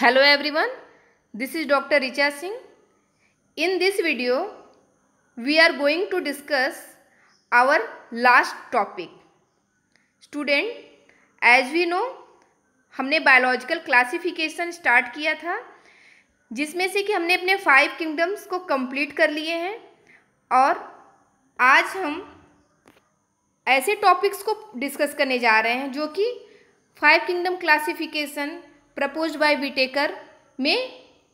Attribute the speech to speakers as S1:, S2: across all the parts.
S1: Hello everyone this is doctor Richa Singh in this video we are going to discuss our last topic student as we know हमने biological classification start किया था जिसमें से कि हमने अपने फाइव किंगडम्स को कंप्लीट कर लिए हैं और आज हम ऐसे टॉपिक्स को डिस्कस करने जा रहे हैं जो कि five kingdom classification propose by Whittaker में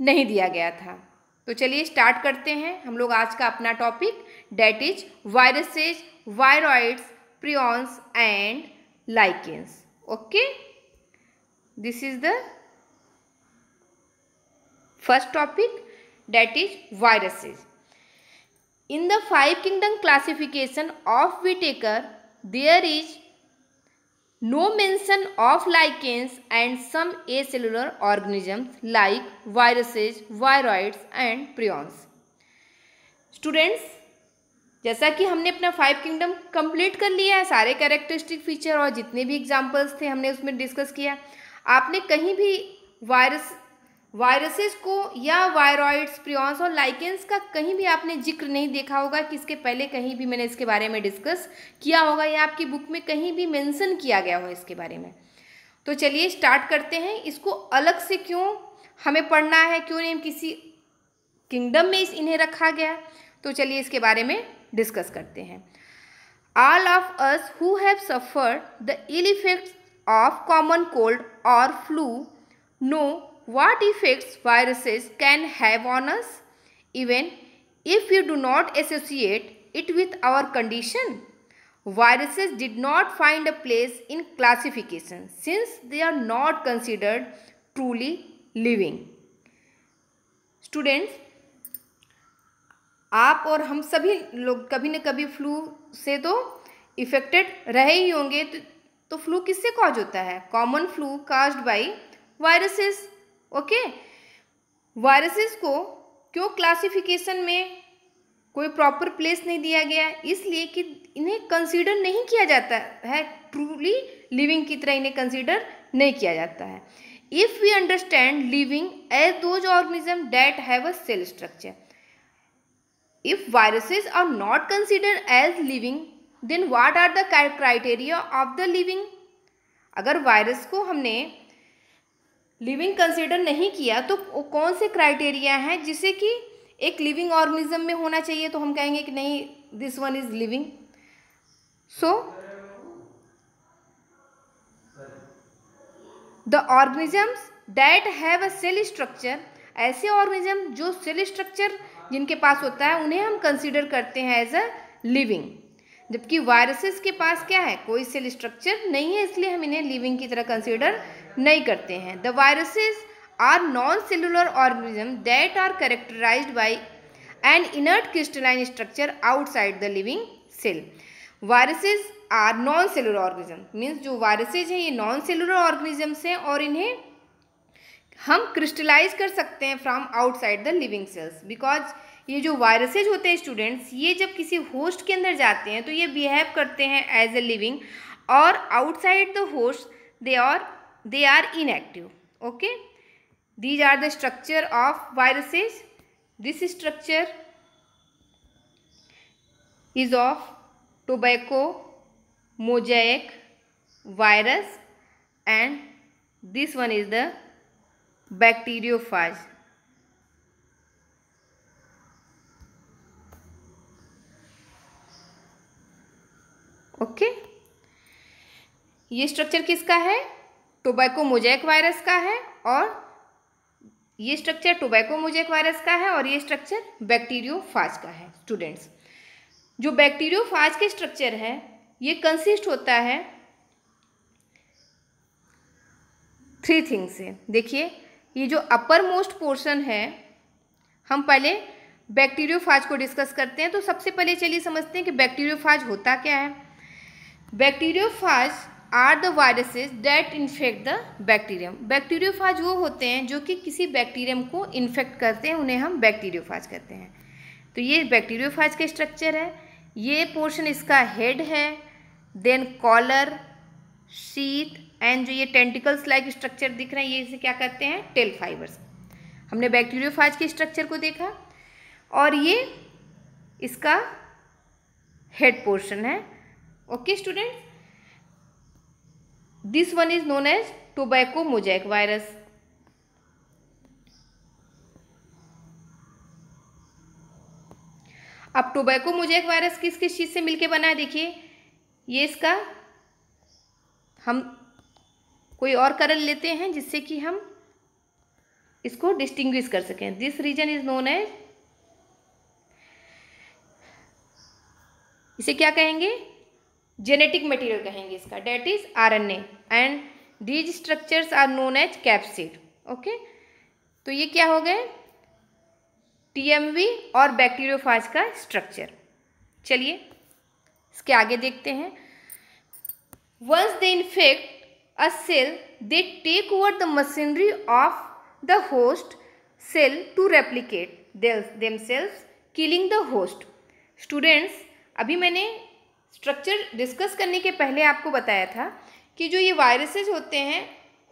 S1: नहीं दिया गया था तो चलिए स्टार्ट करते हैं हम लोग आज का अपना topic that is viruses viroids prions and lichens okay this is the first topic that is viruses in the five kingdom classification of Whittaker there is no mention of lichens and some acellular organisms like viruses viroids and prions students जैसा कि हमने अपना five kingdom complete कर लिया है सारे characteristic feature और जितने भी एग्जांपल्स थे हमने उसमें डिस्कस किया आपने कहीं भी वायरस वायरसेस को या वायरॉइड्स प्रियॉन्स और लाइकेंस का कहीं भी आपने जिक्र नहीं देखा होगा कि इसके पहले कहीं भी मैंने इसके बारे में डिस्कस किया होगा या आपकी बुक में कहीं भी मेंशन किया गया हो इसके बारे में तो चलिए स्टार्ट करते हैं इसको अलग से क्यों हमें पढ़ना है क्यों नहीं किसी किंगडम में इन्हें रखा गया तो चलिए इसके बारे में डिस्कस करते हैं all of us who have suffer the ill effects of common cold और flu no what effects viruses can have on us even if you do not associate it with our condition. Viruses did not find a place in classification since they are not considered truly living. students आप और हम सभी लोग कभी न कभी flu से तो इफेक्टेड रहे ही होंगे तो, तो फ्लू किससे कॉज होता है common flu caused by viruses okay viruses को क्यों क्लासिफिकेशन में कोई प्रॉपर प्लेस नहीं दिया गया इसलिए कि इन्हें कंसीडर नहीं किया जाता है ट्रूली लिविंग की तरह इन्हें कंसीडर नहीं किया जाता है if we understand living as those organism that have a cell structure if viruses are not consider as living then what are the criteria of the living अगर वायरस को हमने लिविंग कंसिडर नहीं किया तो कौन से क्राइटेरिया हैं जिसे कि एक लिविंग ऑर्गेनिज्म में होना चाहिए तो हम कहेंगे कि नहीं this one is living so the organisms that have a cell structure ऐसे ऑर्गेनिज्म जो सेल स्ट्रक्चर जिनके पास होता है उन्हें हम कंसिडर करते हैं एज अ लिविंग जबकि वायरसेस के पास क्या है कोई सेल स्ट्रक्चर नहीं है इसलिए हम इन्हें लिविंग की तरह कंसिडर नहीं करते हैं the viruses are non cellular organism that are characterise by an inert crystalline structure outside the living cell viruses are non cellular organism means जो वायरसेज हैं ये नॉन सेलुलर ऑर्गेनिजम्स हैं और इन्हें हम क्रिस्टलाइज कर सकते हैं from outside the living cells because ये जो वायरसेज होते हैं स्टूडेंट्स ये जब किसी होस्ट के अंदर जाते हैं तो ये बिहेव करते हैं एज ए लिविंग और outside the host they are they are inactive okay these are the structure of viruses this structure is of tobacco mosaic virus and this one is the bacterio bacteriophage okay ये structure किसका है tobacco mosaic virus का है और ये structure tobacco mosaic virus का है और ये स्ट्रक्चर बैक्टीरियो फाज का है स्टूडेंट्स जो बैक्टीरियो फाज के स्ट्रक्चर है ये कंसिस्ट होता है थ्री थिंग्स से देखिए ये जो अपर मोस्ट पोर्शन है हम पहले बैक्टीरियो फाज को डिस्कस करते हैं तो सबसे पहले चलिए समझते हैं कि बैक्टीरियो फ़ाज होता क्या है bacteriophage are the viruses that infect the bacterium bacteriophage वो होते हैं जो कि किसी बैक्टीरियम को इन्फेक्ट करते हैं उन्हें हम बैक्टीरियोफाज कहते हैं तो ये बैक्टीरियोफाज का स्ट्रक्चर है ये पोर्शन इसका हेड है देन कॉलर शीत एंड जो ये टेंटिकल्स लाइक स्ट्रक्चर दिख रहे हैं ये इसे क्या कहते हैं टेल फाइबर्स हमने बैक्टीरियोफाज के स्ट्रक्चर को देखा और ये इसका हेड पोर्शन है okay students this one is known as tobacco mosaic virus अब टोबैको मोजैक वायरस किस किस चीज़ से मिलके बना है देखिए ये इसका हम कोई और करल लेते हैं जिससे कि हम इसको डिस्टिंग्विश कर सकें this region is known as इसे क्या कहेंगे जेनेटिक मटेरियल कहेंगे इसका that is RNA and these structures are known as capsid okay तो ये क्या हो गए टीएमवी और बैक्टीरियोफाज का स्ट्रक्चर चलिए इसके आगे देखते हैं once they infect a cell they take over the machinery of the host cell to replicate them cells killing the host students अभी मैंने स्ट्रक्चर डिस्कस करने के पहले आपको बताया था कि जो ये वायरसेस होते हैं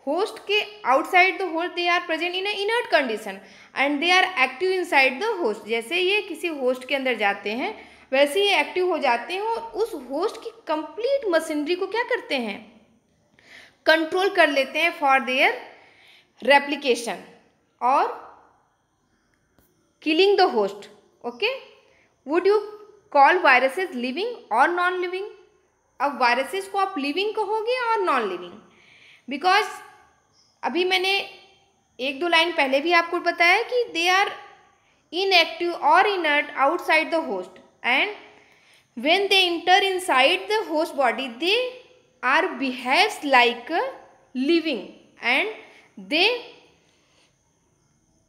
S1: होस्ट के outside the host they are present in inert condition and they are active inside the host जैसे ये किसी होस्ट के अंदर जाते हैं वैसे ही एक्टिव हो जाते हैं और उस होस्ट की कंप्लीट मशीनरी को क्या करते हैं कंट्रोल कर लेते हैं फॉर देयर रेप्लीकेशन और killing the host okay would you call viruses living और नॉन लिविंग अब वायरसेस को आप लिविंग कहोगे और नॉन लिविंग बिकॉज अभी मैंने एक दो लाइन पहले भी आपको बताया कि दे आर इनएक्टिव और inert outside the host and they enter enter inside the host body they are behaves like living and they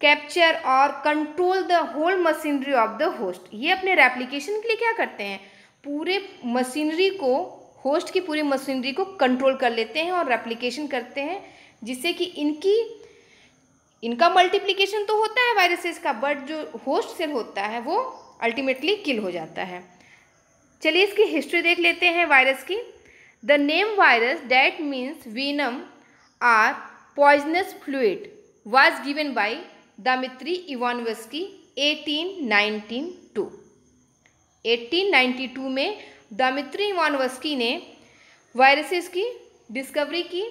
S1: capture और control the whole machinery of the host ये अपने replication के लिए क्या करते हैं पूरे मशीनरी को होस्ट की पूरी मशीनरी को कंट्रोल कर लेते हैं और रेप्लीकेशन करते हैं जिससे कि इनकी इनका मल्टीप्लीकेशन तो होता है वायरसेस का बट जो होस्ट सेल होता है वो अल्टीमेटली किल हो जाता है चलिए इसकी हिस्ट्री देख लेते हैं वायरस की the name virus that means venom or poisonous fluid was given by Dmitri Ivanovsky 1892 1892 में दमित्री इवानवस्की ने वायरसेस की डिस्कवरी की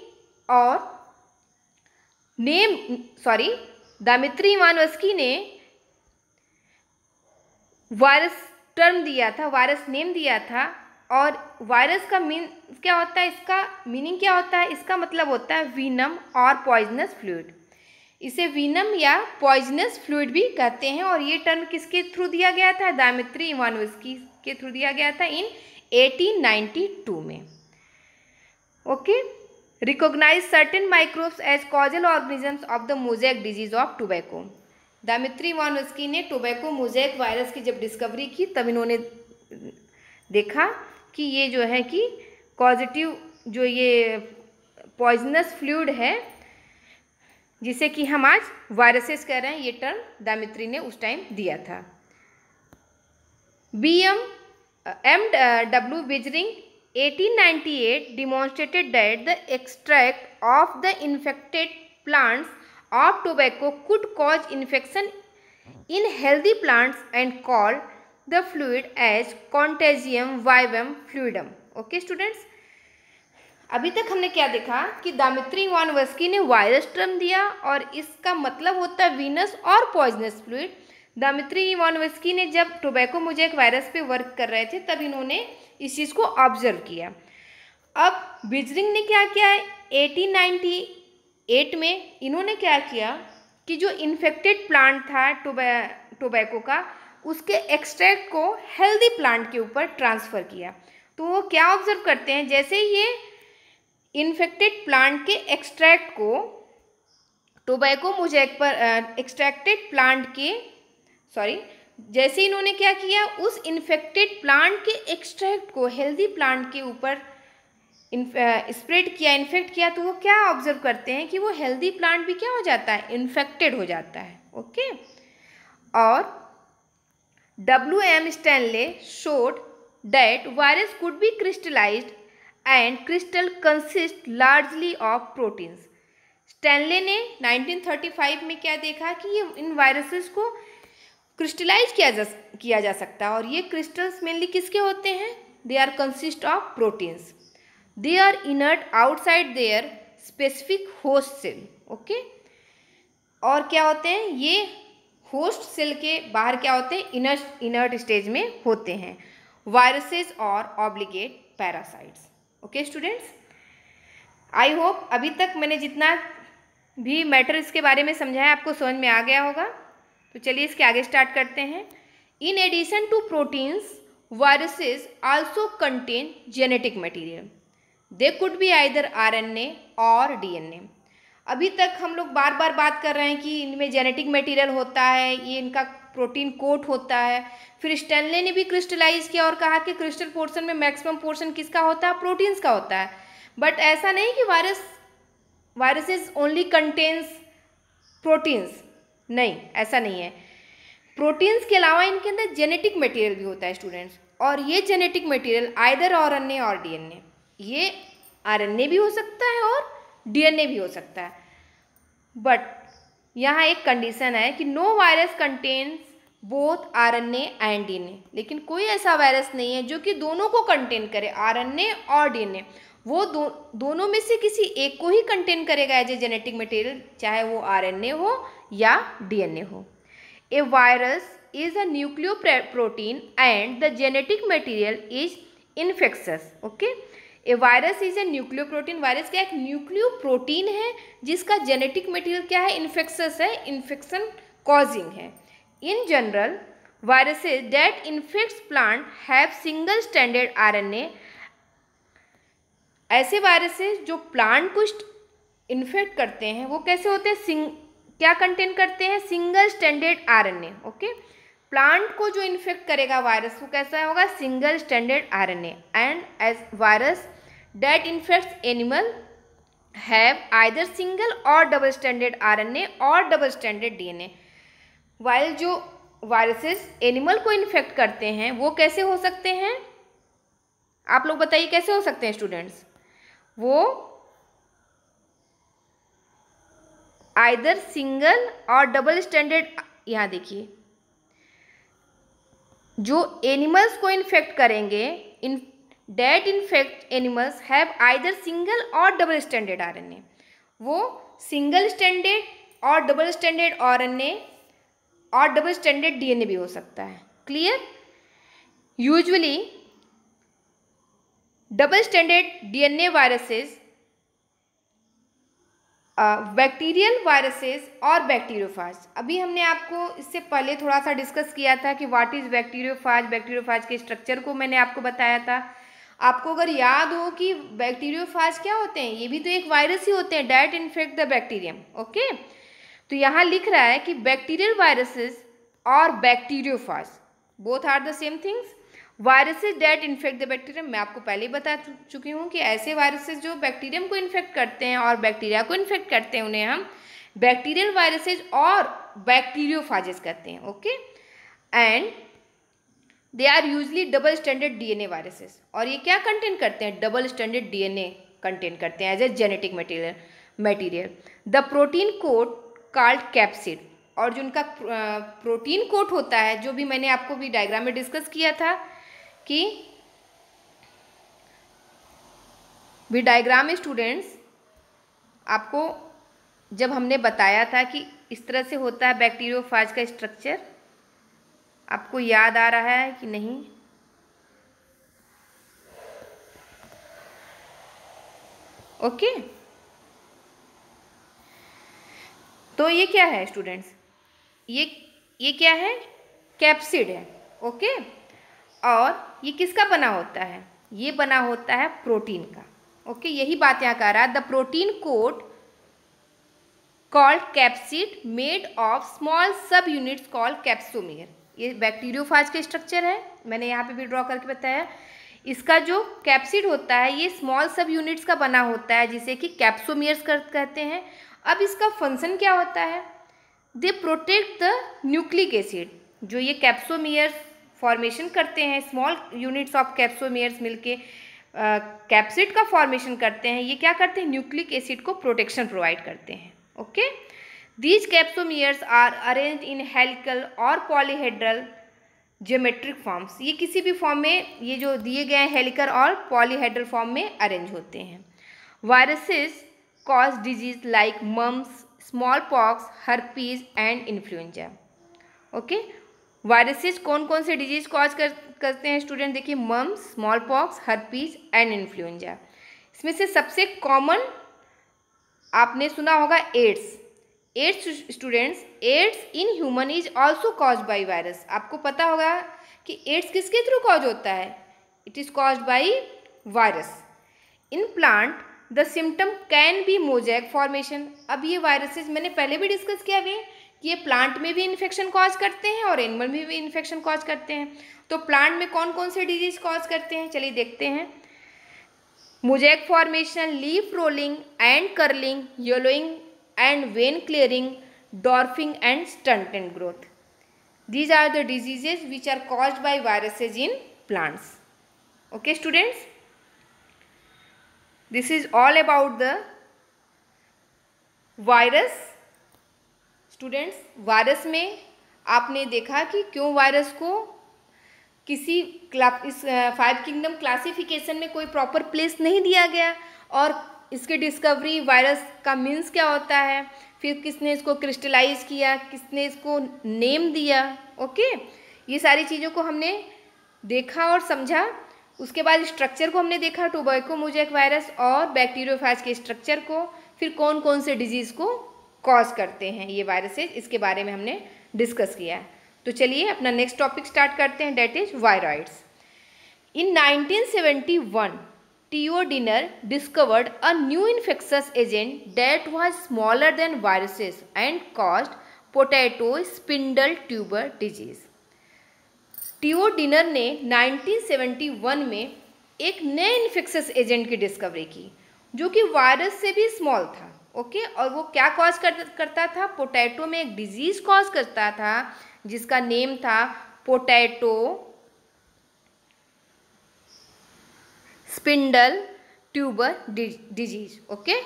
S1: और नेम सॉरी दमित्री इवानवस्की ने वायरस टर्म दिया था वायरस नेम दिया था और वायरस का मीन क्या होता है इसका मीनिंग क्या होता है इसका मतलब होता है वीनम और पॉइजनस फ्लूड इसे विनम या पॉइजनस फ्लूड भी कहते हैं और ये टर्म किसके थ्रू दिया गया था दामित्री इवानोस्की के थ्रू दिया गया था इन 1892 में okay recognise certain microbes as causal organisms of the mosaic disease of tobacco Dmitri Ivanovsky ने टोबैको मोजैक वायरस की जब डिस्कवरी की तब इन्होंने देखा कि ये जो है कि पॉजिटिव जो ये पॉइजनस फ्लूड है जिसे कि हम आज वायरसेस कह रहे हैं ये टर्म दामित्री ने उस टाइम दिया था B M M W Beijerinck eighteen ninety eight demonstrated that the extract of the infected plants of tobacco could cause infection in healthy plants and call the fluid as contagium vivum fluidum okay students अभी तक हमने क्या देखा कि दामित्री वान वस्की ने virus term दिया और इसका मतलब होता है वीनस और पॉइजनस फ्लूड दामित्री वान वस्की ने जब टोबैको मुझे एक वायरस पे वर्क कर रहे थे तब इन्होंने इस चीज़ को ऑब्जर्व किया अब बिजरिंग ने क्या किया है एटीन नाइन्टी एट में इन्होंने क्या किया कि जो इन्फेक्टेड प्लांट था टोबैको का उसके एक्सट्रैक्ट को हेल्दी प्लांट के ऊपर ट्रांसफ़र किया तो वो क्या ऑब्जर्व करते हैं जैसे ये इन्फेक्टेड प्लांट के एक्सट्रैक्ट को टोबैको मोजैक पर एक्सट्रैक्टेड प्लांट के सॉरी जैसे इन्होंने क्या किया उस इन्फेक्टेड प्लांट के एक्सट्रैक्ट को हेल्दी प्लांट के ऊपर स्प्रेड किया इन्फेक्ट किया तो वो क्या ऑब्जर्व करते हैं कि वो हेल्दी प्लांट भी क्या हो जाता है इन्फेक्टेड हो जाता है ओके और W M Stanley showed that virus could be crystallised and crystal consist largely of proteins Stanley ने 1935 में क्या देखा कि ये इन वायरसेस को क्रिस्टलाइज किया जा किया जा सकता है और ये क्रिस्टल्स मेनली किसके होते हैं they are consist of proteins they are inert outside their specific host cell okay और क्या होते हैं ये होस्ट सेल के बाहर क्या होते हैं इनर्ट इनर्ट स्टेज में होते हैं वायरसेस और obligate parasites okay students I hope अभी तक मैंने जितना भी मैटर इसके बारे में समझाया आपको समझ में आ गया होगा तो चलिए इसके आगे स्टार्ट करते हैं in addition to proteins viruses also contain genetic material R N A और डी एन ए अभी तक हम लोग बार बार बात कर रहे हैं कि इनमें जेनेटिक मटेरियल होता है ये इनका प्रोटीन कोट होता है फिर स्टैनले ने भी क्रिस्टलाइज किया और कहा कि क्रिस्टल पोर्शन में मैक्सिमम पोर्शन किसका होता है प्रोटीन्स का होता है बट ऐसा नहीं कि virus viruses only contains proteins नहीं ऐसा नहीं है प्रोटीन्स के अलावा इनके अंदर जेनेटिक मटेरियल भी होता है स्टूडेंट्स और ये genetic material either R N A और डी एन ए ये आर एन ए भी हो सकता है और डी एन ए भी हो सकता है बट यहाँ एक कंडीशन है कि no virus contains both R N A and D लेकिन कोई ऐसा वायरस नहीं है जो कि दोनों को कंटेन करे आर एन ए और डी एन ए वो दो, दोनों में से किसी एक को ही कंटेन करेगा एज ए जेनेटिक मटेरियल चाहे वो आर एन ए हो या डी एन ए हो a virus is a nucleoprotein and the genetic material is infectious okay a virus is a nucleoprotein virus क्या एक nucleo protein है जिसका genetic material क्या है इन्फेक्शस है इन्फेक्शन कॉजिंग है in general viruses that infect plant have single stranded RNA ऐसे viruses जो प्लांट को इन्फेक्ट करते हैं वो कैसे होते हैं सिंग क्या कंटेन करते हैं single stranded RNA okay plant को जो इन्फेक्ट करेगा वायरस वो कैसा होगा single stranded RNA and as virus that infects animal have either single or double stranded RNA और डबल स्टैंडर्ड डीएनए वाइल जो वायरसेस एनिमल को इन्फेक्ट करते हैं वो कैसे हो सकते हैं आप लोग बताइए कैसे हो सकते हैं स्टूडेंट्स वो either single or double stranded यहाँ देखिए जो एनिमल्स को इन्फेक्ट करेंगे in that infect animals have either single or double stranded R वो सिंगल स्टैंडर्ड और डबल स्टैंडर्ड आरएनए और डबल स्टैंडर्ड डीएनए भी हो सकता है clear usually double stranded DNA viruses bacterial viruses और बैक्टीरियोफाज अभी हमने आपको इससे पहले थोड़ा सा डिस्कस किया था कि व्हाट इज़ बैक्टीरियोफाज बैक्टीरियोफाज के स्ट्रक्चर को मैंने आपको बताया था आपको अगर याद हो कि बैक्टीरियोफाज क्या होते हैं ये भी तो एक वायरस ही होते हैं that infect the bacterium okay तो यहाँ लिख रहा है कि बैक्टीरियल वायरसेस और bacteriophage both are the same things viruses that infect the bacterium मैं आपको पहले ही बता चुकी हूँ कि ऐसे वायरसेस जो बैक्टीरियम को इन्फेक्ट करते हैं और बैक्टीरिया को इन्फेक्ट करते हैं उन्हें हम बैक्टीरियल वायरसेज और बैक्टीरियोफाजेस कहते हैं okay and they are usually double stranded DNA viruses और ये क्या कंटेन करते हैं डबल स्टैंडर्ड डीएनए कंटेन करते हैं as a genetic material material the protein coat called capsid और जो उनका प्रोटीन कोट होता है जो भी मैंने आपको भी डायग्राम में डिस्कस किया था कि वी डायग्राम स्टूडेंट्स आपको जब हमने बताया था कि इस तरह से होता है बैक्टीरियोफाज का स्ट्रक्चर आपको याद आ रहा है कि नहीं ओके तो ये क्या है स्टूडेंट्स ये ये क्या है कैप्सिड है ओके और ये किसका बना होता है ये बना होता है प्रोटीन का ओके यही बात यहाँ कह रहा है the protein coat called capsid made of small subunits called capsomere ये बैक्टीरियोफाज का स्ट्रक्चर है मैंने यहाँ पे भी ड्रॉ करके बताया इसका जो कैप्सिड होता है ये स्मॉल सब यूनिट्स का बना होता है जिसे कि कैप्सोमियर्स कहते हैं अब इसका फंक्शन क्या होता है they protect the nucleic acid जो ये कैप्सोमियर्स फॉर्मेशन करते हैं स्मॉल यूनिट्स ऑफ कैप्सोमेयर्स मिलके कैप्सिड का फॉर्मेशन करते हैं ये क्या करते हैं न्यूक्लिक एसिड को प्रोटेक्शन प्रोवाइड करते हैं okay these capsomeres are arrange in helical or polyhedral geometric forms ये किसी भी फॉर्म में ये जो दिए गए हैं हेलिकल और पॉलीहेड्रल फॉर्म में अरेंज होते हैं viruses cause disease like mumps smallpox herpes and influenza okay viruses कौन कौन से डिजीज़ कॉज कर, करते हैं स्टूडेंट देखिए मम smallpox herpes and influenza इसमें से सबसे कॉमन आपने सुना होगा AIDS AIDS students AIDS in human is also cause by virus आपको पता होगा कि एड्स किसके थ्रू कॉज होता है it is cause by virus in plant the symptom can be mosaic formation अब ये वायरसेस मैंने पहले भी डिस्कस किया वे कि ये प्लांट में भी इन्फेक्शन कॉज करते हैं और एनिमल में भी इन्फेक्शन कॉज करते हैं तो प्लांट में कौन कौन से डिजीज कॉज करते हैं चलिए देखते हैं mosaic formation leaf rolling and curling yellowing and vein clearing dwarfing and stunt and growth these are the diseases which are cause by viruses in plants okay students this is all about the virus students virus में आपने देखा कि क्यों virus को किसी इस five kingdom classification में कोई प्रॉपर प्लेस नहीं दिया गया और इसके डिस्कवरी वायरस का मीन्स क्या होता है फिर किसने इसको क्रिस्टलाइज किया किसने इसको नेम दिया ओके ये सारी चीज़ों को हमने देखा और समझा उसके बाद स्ट्रक्चर को हमने देखा टोबैको मोजैक वायरस और बैक्टीरियोफाज के स्ट्रक्चर को फिर कौन कौन से डिजीज़ को कॉज करते हैं ये वायरसेज इसके बारे में हमने डिस्कस किया है तो चलिए अपना नेक्स्ट टॉपिक स्टार्ट करते हैं that is viroids in 1971 T O Diener discovered a new infectious agent that was smaller than viruses and caused potato spindle tuber disease T O Diener ने 1971 में एक नए इन्फेक्शस एजेंट की डिस्कवरी की जो कि वायरस से भी स्मॉल था ओके और वो क्या कॉज कर, करता था पोटैटो में एक डिजीज कॉज करता था जिसका नेम था potato spindle tuber disease okay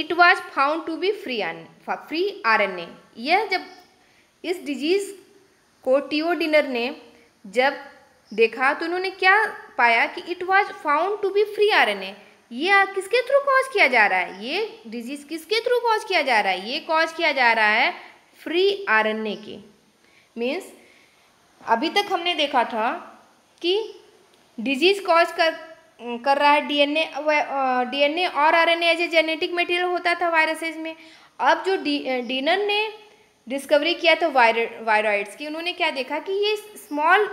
S1: it was found to be free free RNA यह जब इस डिजीज़ को टीओ डिनर ने जब देखा तो उन्होंने क्या पाया कि it was found to be free RNA ये किसके थ्रू कॉज किया जा रहा है ये डिजीज़ किसके थ्रू कॉज किया जा रहा है ये कॉज किया जा रहा है फ्री ए के मीन्स अभी तक हमने देखा था कि डिजीज़ कॉज कर कर रहा है डीएनए डीएनए और RNA as a genetic material होता था वायरसेस में अब जो डी डीनर ने डिस्कवरी किया था वायर वायरॉइड्स की उन्होंने क्या देखा कि ये स्मॉल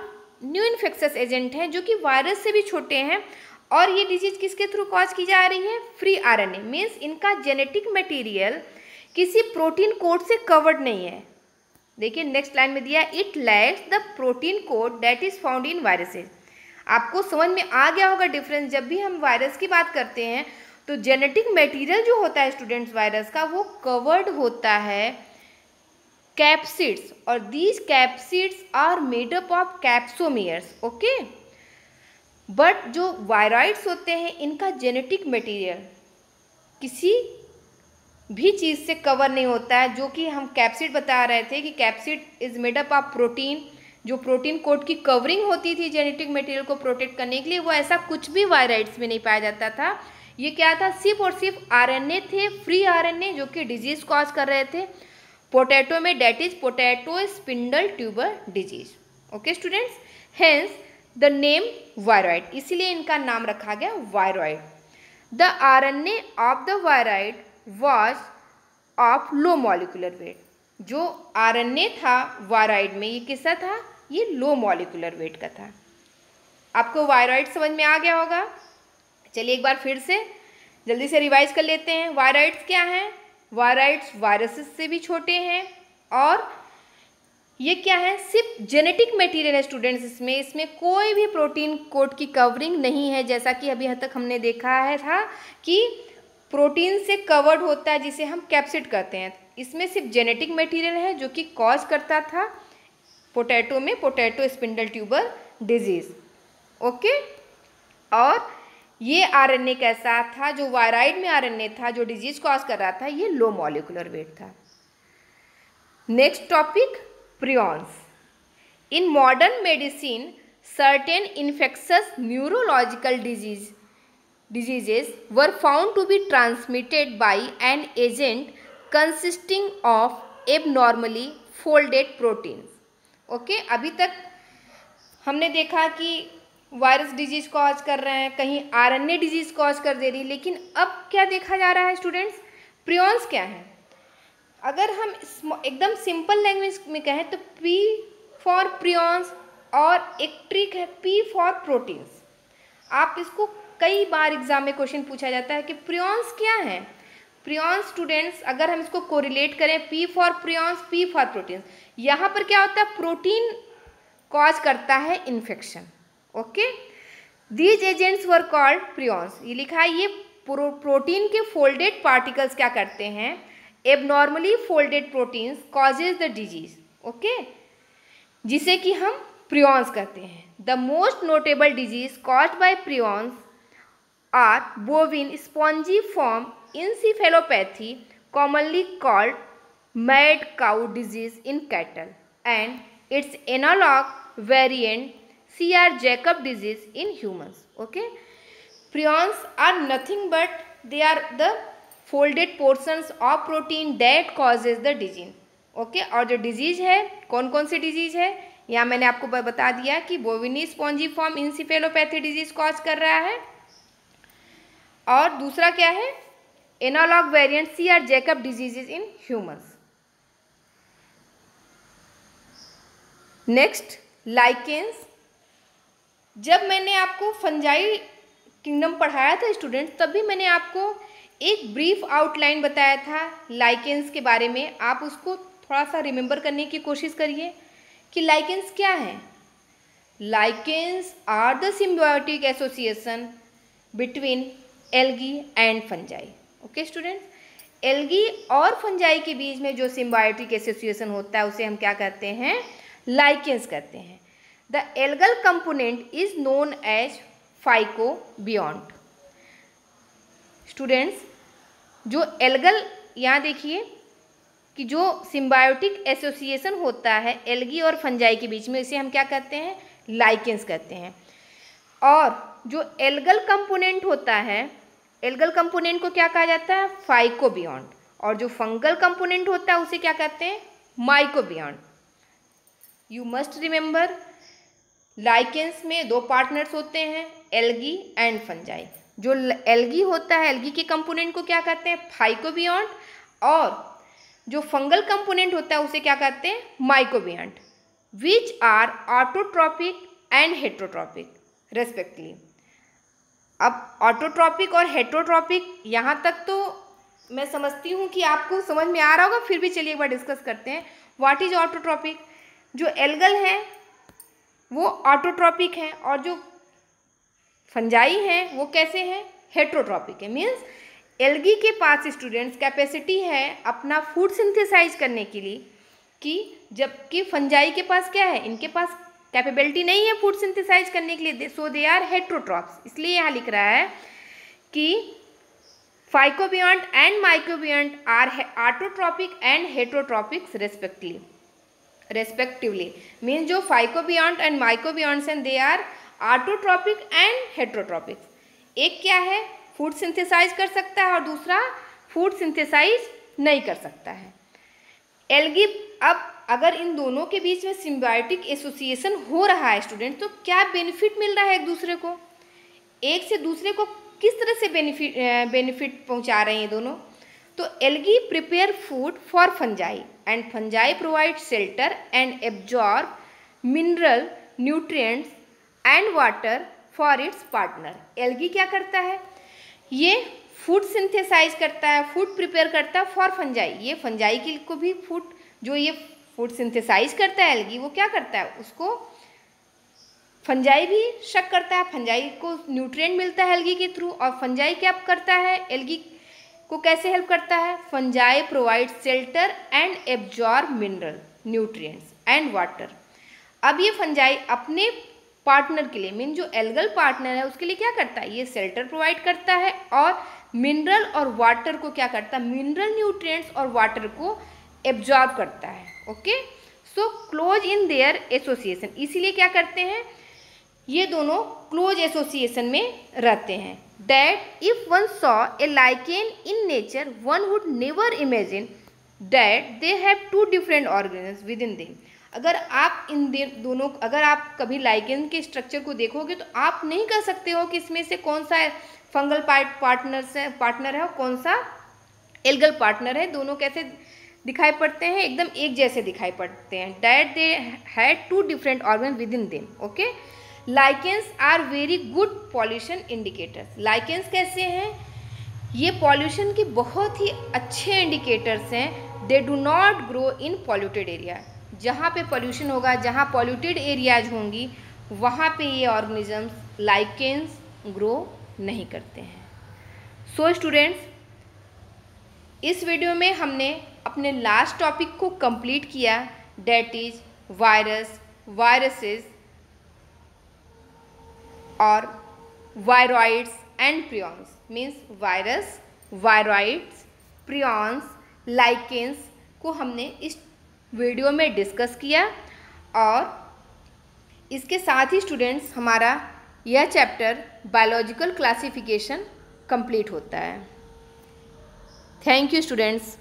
S1: न्यू इन्फेक्शस एजेंट हैं जो कि वायरस से भी छोटे हैं और ये डिजीज किसके थ्रू कॉज की जा रही है फ्री आरएनए मींस इनका जेनेटिक मटेरियल किसी प्रोटीन कोड से कवर्ड नहीं है देखिए नेक्स्ट लाइन में दिया it lacks the protein coat that is found in viruses आपको समझ में आ गया होगा डिफरेंस जब भी हम वायरस की बात करते हैं तो जेनेटिक मटेरियल जो होता है स्टूडेंट्स वायरस का वो कवर्ड होता है कैप्सिड्स और these capsids are made up of capsomeres okay but जो वायराइड्स होते हैं इनका जेनेटिक मटेरियल किसी भी चीज़ से कवर नहीं होता है जो कि हम कैप्सिड बता रहे थे कि capsid is made up of protein जो प्रोटीन कोट की कवरिंग होती थी जेनेटिक मटेरियल को प्रोटेक्ट करने के लिए वो ऐसा कुछ भी वायराइड्स में नहीं पाया जाता था ये क्या था सिर्फ और सिर्फ आरएनए थे फ्री आरएनए जो कि डिजीज़ कॉज कर रहे थे पोटैटो में that is potato spindle tuber disease okay students hence the name viroid इसीलिए इनका नाम रखा गया viroid the R N A of the viroid was of low molecular weight जो आर एन ए था वायरॉइड में ये किसका था ये लो मॉलिकुलर वेट का था आपको वायरॉइड समझ में आ गया होगा चलिए एक बार फिर से जल्दी से रिवाइज कर लेते हैं वायरॉइड्स क्या हैं वायरॉइड्स वायरसेस से भी छोटे हैं और ये क्या है सिर्फ जेनेटिक मटेरियल है स्टूडेंट्स इसमें इसमें कोई भी प्रोटीन कोट की कवरिंग नहीं है जैसा कि अभी तक हमने देखा है था कि प्रोटीन से कवर्ड होता है जिसे हम कैप्सिड कहते हैं इसमें सिर्फ जेनेटिक मटेरियल है जो कि कॉज करता था पोटैटो में potato spindle tuber disease okay और ये आरएनए कैसा था जो वायराइड में आरएनए था जो डिजीज कॉज कर रहा था ये लो मॉलिकुलर वेट था next topic prions. In modern medicine, certain infectious neurological disease, diseases were found to be transmitted by an agent consisting of abnormally folded proteins okay abhi tak humne dekha ki virus disease cause कर रहे हैं कहीं RNA disease cause कर दे रही लेकिन अब क्या देखा जा रहा है स्टूडेंट्स प्रियॉन्स क्या हैं अगर हम एकदम सिंपल लैंग्वेज में कहें तो पी फॉर प्रियॉन्स और एक ट्रिक है पी फॉर प्रोटीन्स आप इसको कई बार एग्जाम में क्वेश्चन पूछा जाता है कि प्रियॉन्स क्या है प्रियॉन्स स्टूडेंट्स अगर हम इसको कोरिलेट करें P for prions P for proteins यहाँ पर क्या होता है प्रोटीन कॉज करता है infection okay these agents were called prions ये लिखा है ये प्रो, प्रोटीन के फोल्डेड पार्टिकल्स क्या करते हैं abnormally folded proteins causes the disease okay जिसे कि हम प्रियॉन्स कहते हैं the most notable disease cause by prions are bovine spongiform encephalopathy commonly called mad cow disease in cattle and its analog variant C R Jakob disease in humans okay prions are nothing but they are the folded portions of protein that causes the disease okay और जो disease है कौन कौन सी disease है यहाँ मैंने आपको बता दिया कि bovine spongiform encephalopathy disease cause कर रहा है और दूसरा क्या है analog variant C R Jakob diseases in humans next lichens जब मैंने आपको फंजाई किंगडम पढ़ाया था स्टूडेंट तब भी मैंने आपको एक ब्रीफ आउटलाइन बताया था लाइकेंस के बारे में आप उसको थोड़ा सा रिमेंबर करने की कोशिश करिए कि लाइकेंस क्या है lichens are the symbiotic association between algae and fungi okay students algae और फंजाई के बीच में जो सिम्बायोटिक एसोसिएशन होता है उसे हम क्या कहते हैं लाइकेंस कहते हैं the algal component is known as phycobiont students जो एल्गल यहाँ देखिए कि जो सिम्बायोटिक एसोसिएशन होता है एल्गी और फंजाई के बीच में इसे हम क्या कहते हैं लाइकेंस कहते हैं और जो एल्गल कंपोनेंट होता है एल्गल कंपोनेंट को क्या कहा जाता है फाइकोबियॉन्ड और जो फंगल कंपोनेंट होता है उसे क्या कहते हैं mycobiont you must remember lichens में दो पार्टनर्स होते हैं एल्गी एंड फंजाई जो एल्गी होता है एल्गी के कंपोनेंट को क्या कहते हैं फाइकोबियंट और जो फंगल कंपोनेंट होता है उसे क्या कहते हैं mycobiont which are autotrophic and heterotrophic respectively अब ऑटोट्रॉपिक और हेट्रोट्रॉपिक यहाँ तक तो मैं समझती हूँ कि आपको समझ में आ रहा होगा फिर भी चलिए एक बार डिस्कस करते हैं व्हाट इज ऑटोट्रॉपिक जो एल्गल हैं वो ऑटोट्रॉपिक हैं और जो फंजाई हैं वो कैसे हैं हेट्रोट्रॉपिक है मीन्स एलगी के पास स्टूडेंट्स कैपेसिटी है अपना फूड सिंथेसाइज करने के लिए कि जबकि फंजाई के पास क्या है इनके पास कैपेबिलिटी नहीं है फूड सिंथेसाइज करने के लिए सो दे आर हेट्रोट्रॉप्स इसलिए यहाँ लिख रहा है कि phycobiont and microbiont are autotrophic and heterotrophics respectively respectively mean जो phycobiont and microbionts and they are autotrophic and heterotrophic एक क्या है फूड सिंथेसाइज कर सकता है और दूसरा फूड सिंथेसाइज नहीं कर सकता है एलगी अब अगर इन दोनों के बीच में सिम्बायोटिक एसोसिएशन हो रहा है स्टूडेंट तो क्या बेनिफिट मिल रहा है एक दूसरे को एक से दूसरे को किस तरह से बेनिफिट बेनिफिट पहुंचा रहे हैं दोनों तो algae prepare food for fungi and fungi provide shelter and absorb mineral nutrients and water for its partner algae क्या करता है ये फूड सिंथेसाइज करता है फूड प्रिपेयर करता है फॉर फंजाई ये फंजाई की को भी फूड जो ये फूड सिंथेसाइज करता है एल्गी वो क्या करता है उसको फंजाई भी शक करता है फंजाई को न्यूट्रिएंट मिलता है एल्गी के थ्रू और फंजाई क्या करता है एल्गी को कैसे हेल्प करता है fungi provide shelter and absorb mineral nutrients and water अब ये फंजाई अपने पार्टनर के लिए मीन जो एल्गल पार्टनर है उसके लिए क्या करता है ये सेल्टर प्रोवाइड करता है और मिनरल और वाटर को क्या करता है मिनरल न्यूट्रिएंट्स और वाटर को एब्जॉर्ब करता है okay so close in their association इसीलिए क्या करते हैं ये दोनों क्लोज एसोसिएशन में रहते हैं that if one saw a lichen in nature one would never imagine that they have two different organisms within दिन अगर आप इन दोनों अगर आप कभी लाइगेंड के स्ट्रक्चर को देखोगे तो आप नहीं कह सकते हो कि इसमें से कौन सा फंगल पार्ट पार्टनर से पार्टनर है और कौन सा एल्गल पार्टनर है दोनों कैसे दिखाई पड़ते हैं एकदम एक जैसे दिखाई पड़ते हैं that they had two different organ within them okay lichens are very good pollution indicators lichens कैसे हैं ये पॉल्यूशन के बहुत ही अच्छे इंडिकेटर्स हैं they do not grow in polluted area जहाँ पे पोल्यूशन होगा जहाँ पॉल्यूटेड एरियाज होंगी वहाँ पे ये ऑर्गेनिजम्स लाइकेंस ग्रो नहीं करते हैं सो so, स्टूडेंट्स इस वीडियो में हमने अपने लास्ट टॉपिक को कंप्लीट किया डेट इज वायरस वायरसेस और viroids and prions means virus viroids prions lichens को हमने इस वीडियो में डिस्कस किया और इसके साथ ही स्टूडेंट्स हमारा यह चैप्टर बायोलॉजिकल क्लासिफिकेशन कंप्लीट होता है थैंक यू स्टूडेंट्स